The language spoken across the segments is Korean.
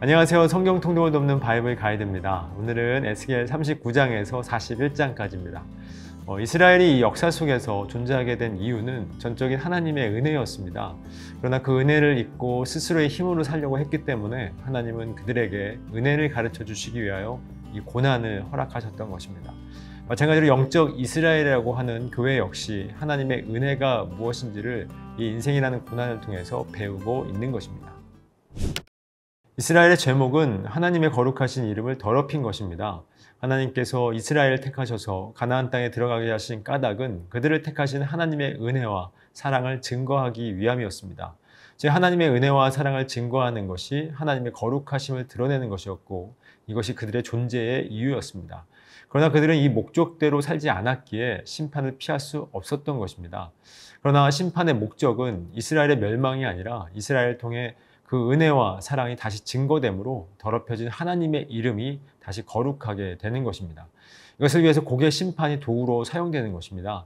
안녕하세요. 성경 통독을 돕는 바이블 가이드입니다. 오늘은 에스겔 39장에서 41장까지입니다. 어, 이스라엘이 이 역사 속에서 존재하게 된 이유는 전적인 하나님의 은혜였습니다. 그러나 그 은혜를 잊고 스스로의 힘으로 살려고 했기 때문에 하나님은 그들에게 은혜를 가르쳐 주시기 위하여 이 고난을 허락하셨던 것입니다. 마찬가지로 영적 이스라엘이라고 하는 교회 역시 하나님의 은혜가 무엇인지를 이 인생이라는 고난을 통해서 배우고 있는 것입니다. 이스라엘의 제목은 하나님의 거룩하신 이름을 더럽힌 것입니다. 하나님께서 이스라엘을 택하셔서 가나안 땅에 들어가게 하신 까닭은 그들을 택하신 하나님의 은혜와 사랑을 증거하기 위함이었습니다. 즉 하나님의 은혜와 사랑을 증거하는 것이 하나님의 거룩하심을 드러내는 것이었고 이것이 그들의 존재의 이유였습니다. 그러나 그들은 이 목적대로 살지 않았기에 심판을 피할 수 없었던 것입니다. 그러나 심판의 목적은 이스라엘의 멸망이 아니라 이스라엘을 통해 그 은혜와 사랑이 다시 증거됨으로 더럽혀진 하나님의 이름이 다시 거룩하게 되는 것입니다. 이것을 위해서 곡의 심판이 도구로 사용되는 것입니다.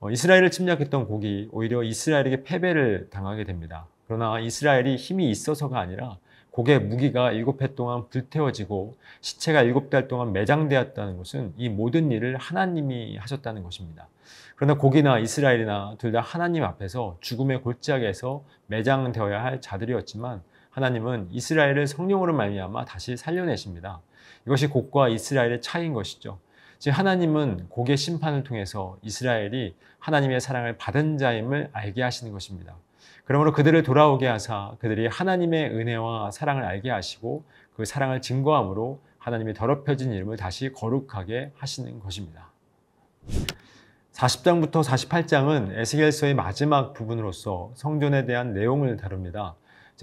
어, 이스라엘을 침략했던 곡이 오히려 이스라엘에게 패배를 당하게 됩니다. 그러나 이스라엘이 힘이 있어서가 아니라 고개 무기가 일곱 해 동안 불태워지고 시체가 일곱 달 동안 매장되었다는 것은 이 모든 일을 하나님이 하셨다는 것입니다. 그러나 곡이나 이스라엘이나 둘 다 하나님 앞에서 죽음의 골짜기에서 매장되어야 할 자들이었지만 하나님은 이스라엘을 성령으로 말미암아 다시 살려내십니다. 이것이 곡과 이스라엘의 차이인 것이죠. 즉 하나님은 곡의 심판을 통해서 이스라엘이 하나님의 사랑을 받은 자임을 알게 하시는 것입니다. 그러므로 그들을 돌아오게 하사 그들이 하나님의 은혜와 사랑을 알게 하시고 그 사랑을 증거함으로 하나님의 더럽혀진 이름을 다시 거룩하게 하시는 것입니다. 40장부터 48장은 에스겔서의 마지막 부분으로서 성전에 대한 내용을 다룹니다.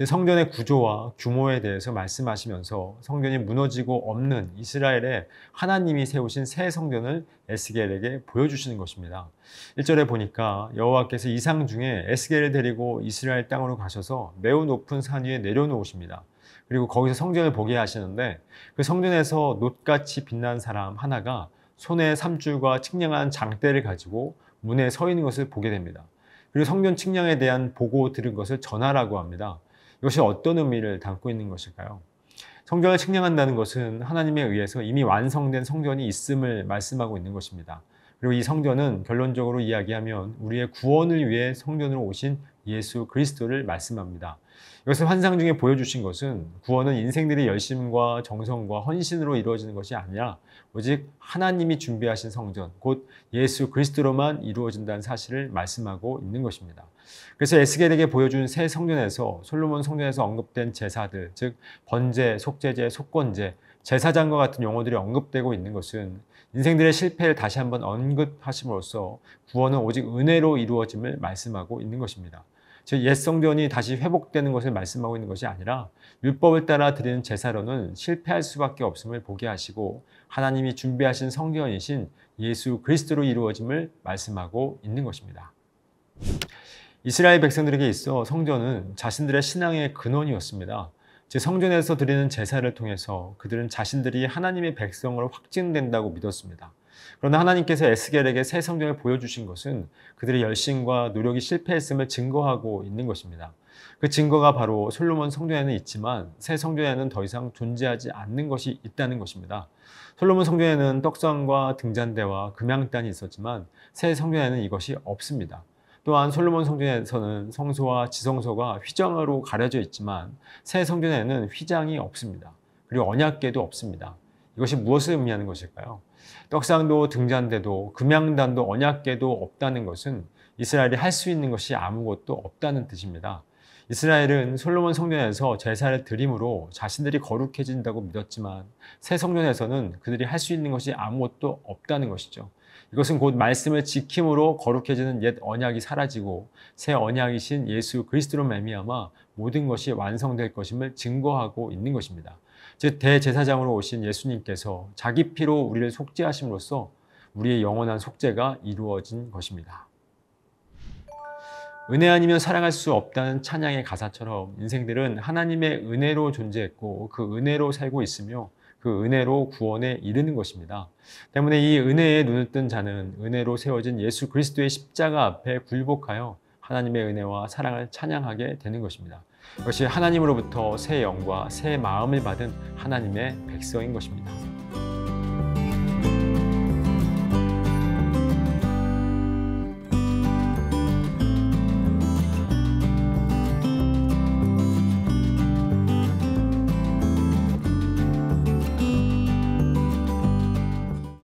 성전의 구조와 규모에 대해서 말씀하시면서 성전이 무너지고 없는 이스라엘에 하나님이 세우신 새 성전을 에스겔에게 보여주시는 것입니다. 1절에 보니까 여호와께서 이상 중에 에스겔을 데리고 이스라엘 땅으로 가셔서 매우 높은 산 위에 내려놓으십니다. 그리고 거기서 성전을 보게 하시는데 그 성전에서 놋같이 빛난 사람 하나가 손에 삼줄과 측량한 장대를 가지고 문에 서 있는 것을 보게 됩니다. 그리고 성전 측량에 대한 보고 들은 것을 전하라고 합니다. 이것이 어떤 의미를 담고 있는 것일까요? 성전을 측량한다는 것은 하나님에 의해서 이미 완성된 성전이 있음을 말씀하고 있는 것입니다. 그리고 이 성전은 결론적으로 이야기하면 우리의 구원을 위해 성전으로 오신 예수 그리스도를 말씀합니다. 이것을 환상 중에 보여주신 것은 구원은 인생들의 열심과 정성과 헌신으로 이루어지는 것이 아니라 오직 하나님이 준비하신 성전, 곧 예수 그리스도로만 이루어진다는 사실을 말씀하고 있는 것입니다. 그래서 에스겔에게 보여준 새 성전에서 솔로몬 성전에서 언급된 제사들, 즉 번제, 속제제, 속건제, 제사장과 같은 용어들이 언급되고 있는 것은 인생들의 실패를 다시 한번 언급하심으로써 구원은 오직 은혜로 이루어짐을 말씀하고 있는 것입니다. 즉, 옛 성전이 다시 회복되는 것을 말씀하고 있는 것이 아니라 율법을 따라 드리는 제사로는 실패할 수밖에 없음을 보게 하시고 하나님이 준비하신 성전이신 예수 그리스도로 이루어짐을 말씀하고 있는 것입니다. 이스라엘 백성들에게 있어 성전은 자신들의 신앙의 근원이었습니다. 제 성전에서 드리는 제사를 통해서 그들은 자신들이 하나님의 백성으로 확증된다고 믿었습니다. 그러나 하나님께서 에스겔에게 새 성전을 보여주신 것은 그들의 열심과 노력이 실패했음을 증거하고 있는 것입니다. 그 증거가 바로 솔로몬 성전에는 있지만 새 성전에는 더 이상 존재하지 않는 것이 있다는 것입니다. 솔로몬 성전에는 떡상과 등잔대와 금양단이 있었지만 새 성전에는 이것이 없습니다. 또한 솔로몬 성전에서는 성소와 지성소가 휘장으로 가려져 있지만 새 성전에는 휘장이 없습니다. 그리고 언약궤도 없습니다. 이것이 무엇을 의미하는 것일까요? 떡상도 등잔대도 금양단도 언약궤도 없다는 것은 이스라엘이 할 수 있는 것이 아무것도 없다는 뜻입니다. 이스라엘은 솔로몬 성전에서 제사를 드림으로 자신들이 거룩해진다고 믿었지만 새 성전에서는 그들이 할 수 있는 것이 아무것도 없다는 것이죠. 이것은 곧 말씀을 지킴으로 거룩해지는 옛 언약이 사라지고 새 언약이신 예수 그리스도로 말미암아 모든 것이 완성될 것임을 증거하고 있는 것입니다. 즉 대제사장으로 오신 예수님께서 자기 피로 우리를 속죄하심으로써 우리의 영원한 속죄가 이루어진 것입니다. 은혜 아니면 사랑할 수 없다는 찬양의 가사처럼 인생들은 하나님의 은혜로 존재했고 그 은혜로 살고 있으며 그 은혜로 구원에 이르는 것입니다. 때문에 이 은혜에 눈을 뜬 자는 은혜로 세워진 예수 그리스도의 십자가 앞에 굴복하여 하나님의 은혜와 사랑을 찬양하게 되는 것입니다. 이것이 하나님으로부터 새 영과 새 마음을 받은 하나님의 백성인 것입니다.